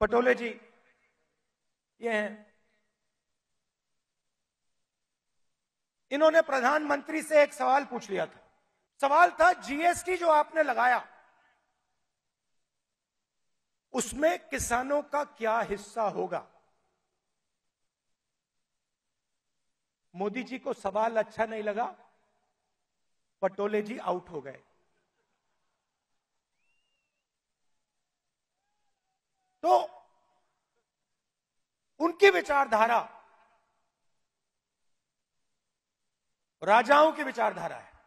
पटोले जी ये हैं इन्होंने प्रधानमंत्री से एक सवाल पूछ लिया था सवाल था जीएसटी जो आपने लगाया उसमें किसानों का क्या हिस्सा होगा मोदी जी को सवाल अच्छा नहीं लगा पटोले जी आउट हो गए तो उनकी विचारधारा राजाओं की विचारधारा है